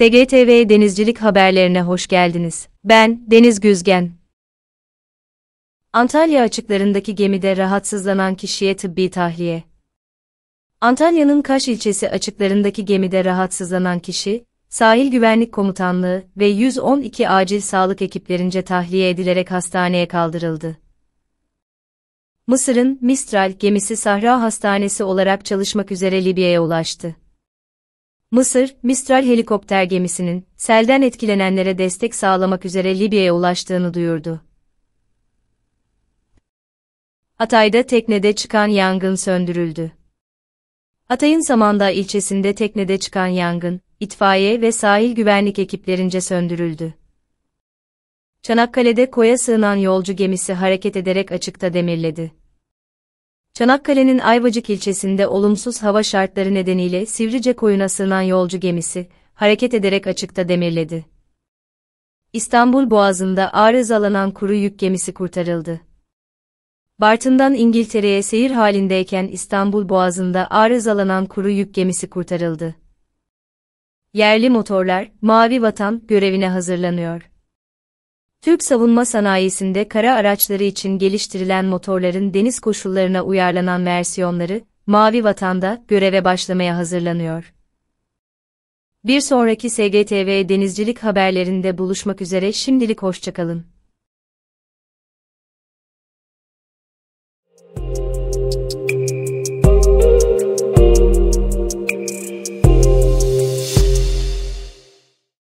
TGTV Denizcilik haberlerine hoş geldiniz. Ben Deniz Güzgen. Antalya açıklarındaki gemide rahatsızlanan kişiye tıbbi tahliye. Antalya'nın Kaş ilçesi açıklarındaki gemide rahatsızlanan kişi, Sahil Güvenlik Komutanlığı ve 112 acil sağlık ekiplerince tahliye edilerek hastaneye kaldırıldı. Mısır'ın Mistral gemisi Sahra Hastanesi olarak çalışmak üzere Libya'ya ulaştı. Mısır, Mistral helikopter gemisinin selden etkilenenlere destek sağlamak üzere Libya'ya ulaştığını duyurdu. Hatay'da teknede çıkan yangın söndürüldü. Hatay'ın Samandağ ilçesinde teknede çıkan yangın, itfaiye ve sahil güvenlik ekiplerince söndürüldü. Çanakkale'de koya sığınan yolcu gemisi hareket ederek açıkta demirledi. Çanakkale'nin Ayvacık ilçesinde olumsuz hava şartları nedeniyle Sivrice koyuna sığınan yolcu gemisi, hareket ederek açıkta demirledi. İstanbul Boğazı'nda arızalanan kuru yük gemisi kurtarıldı. Bartın'dan İngiltere'ye seyir halindeyken İstanbul Boğazı'nda arızalanan kuru yük gemisi kurtarıldı. Yerli motorlar, Mavi Vatan görevine hazırlanıyor. Türk savunma sanayisinde kara araçları için geliştirilen motorların deniz koşullarına uyarlanan versiyonları, Mavi Vatan'da göreve başlamaya hazırlanıyor. Bir sonraki SGTV denizcilik haberlerinde buluşmak üzere şimdilik hoşçakalın.